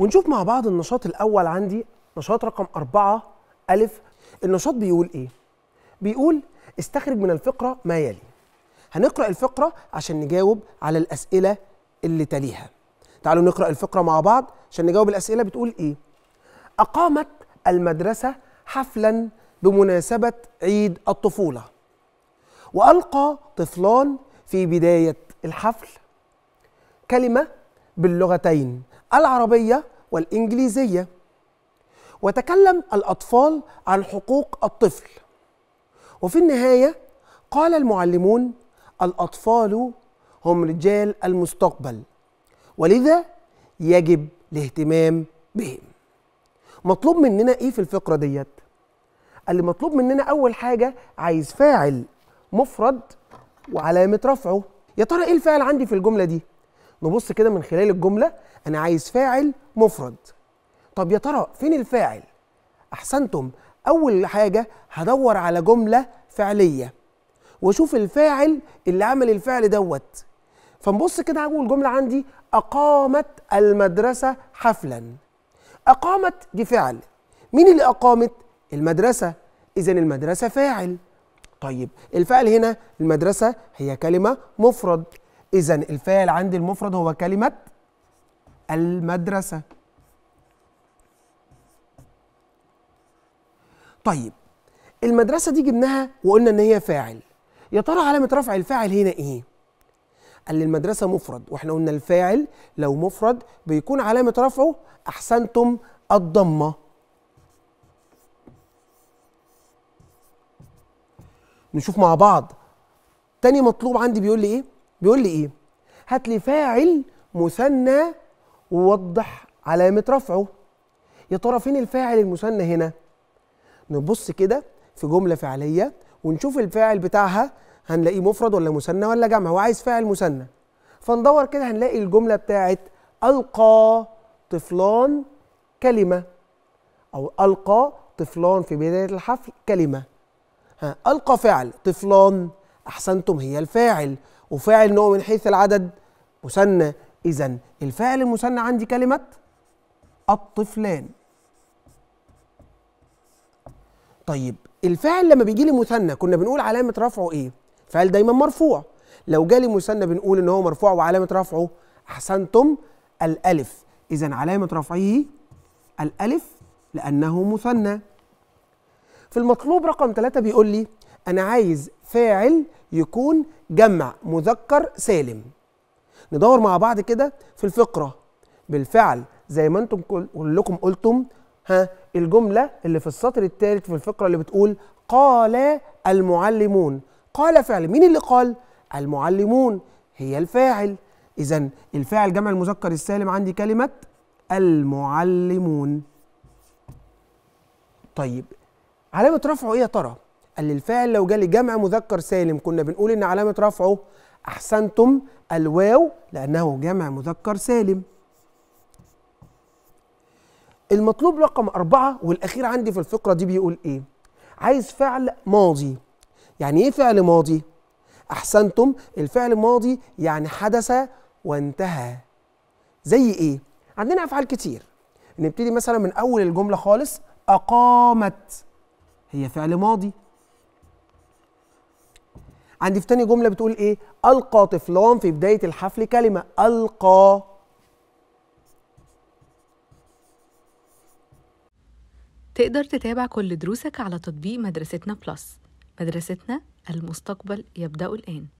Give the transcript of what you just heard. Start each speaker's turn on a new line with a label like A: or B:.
A: ونشوف مع بعض النشاط الاول عندي نشاط رقم أربعة ألف النشاط بيقول إيه؟ بيقول استخرج من الفقرة ما يلي هنقرأ الفقرة عشان نجاوب على الأسئلة اللي تليها تعالوا نقرأ الفقرة مع بعض عشان نجاوب الأسئلة بتقول إيه؟ أقامت المدرسة حفلا بمناسبة عيد الطفولة وألقى طفلان في بداية الحفل كلمة باللغتين العربية والإنجليزية وتكلم الأطفال عن حقوق الطفل وفي النهاية قال المعلمون الأطفال هم رجال المستقبل ولذا يجب الاهتمام بهم مطلوب مننا ايه في الفقرة ديت اللي مطلوب مننا اول حاجة عايز فاعل مفرد وعلامة رفعه يا ترى ايه الفاعل عندي في الجملة دي نبص كده من خلال الجمله انا عايز فاعل مفرد طب يا ترى فين الفاعل احسنتم اول حاجه هدور على جمله فعليه واشوف الفاعل اللي عمل الفعل دوت فنبص كده أقول الجملة جمله عندي اقامت المدرسه حفلا اقامت دي فعل مين اللي اقامت المدرسه اذا المدرسه فاعل طيب الفعل هنا المدرسه هي كلمه مفرد إذا الفاعل عندي المفرد هو كلمة المدرسة طيب المدرسة دي جبناها وقلنا إن هي فاعل يا ترى علامة رفع الفاعل هنا إيه؟ قال لي المدرسة مفرد وإحنا قلنا الفاعل لو مفرد بيكون علامة رفعه أحسنتم الضمة نشوف مع بعض تاني مطلوب عندي بيقول لي إيه؟ بيقول لي ايه هات لي فاعل مثنى ووضح علامه رفعه يا ترى فين الفاعل المثنى هنا نبص كده في جمله فعليه ونشوف الفاعل بتاعها هنلاقيه مفرد ولا مثنى ولا جمع هو عايز فاعل مثنى فندور كده هنلاقي الجمله بتاعت القى طفلان كلمه او القى طفلان في بدايه الحفل كلمه ها القى فعل طفلان احسنتم هي الفاعل وفاعل ان هو من حيث العدد مثنى اذا الفاعل المثنى عندي كلمه الطفلان طيب الفاعل لما بيجي لي مثنى كنا بنقول علامه رفعه ايه فاعل دايما مرفوع لو جالي مثنى بنقول ان هو مرفوع وعلامه رفعه احسنتم الالف اذا علامه رفعه الالف لانه مثنى في المطلوب رقم ثلاثة بيقول لي أنا عايز فاعل يكون جمع مذكر سالم ندور مع بعض كده في الفقرة بالفعل زي ما انتم كلكم قلتم ها الجملة اللي في السطر الثالث في الفقرة اللي بتقول قال المعلمون قال فعل مين اللي قال المعلمون هي الفاعل إذا الفاعل جمع المذكر السالم عندي كلمة المعلمون طيب علامة رفعه إيه يا ترى؟ قال لي الفاعل لو جالي جمع مذكر سالم كنا بنقول ان علامه رفعه احسنتم الواو لانه جمع مذكر سالم المطلوب رقم أربعة والأخير عندي في الفقرة دي بيقول إيه؟ عايز فعل ماضي يعني إيه فعل ماضي؟ أحسنتم الفعل الماضي يعني حدث وانتهى زي إيه؟ عندنا أفعال كتير نبتدي مثلا من أول الجملة خالص أقامت هي فعل ماضي عندي في تاني جمله بتقول ايه القى طفلان في بدايه الحفل كلمه القى تقدر تتابع كل دروسك على تطبيق مدرستنا بلس مدرستنا المستقبل يبدأ الآن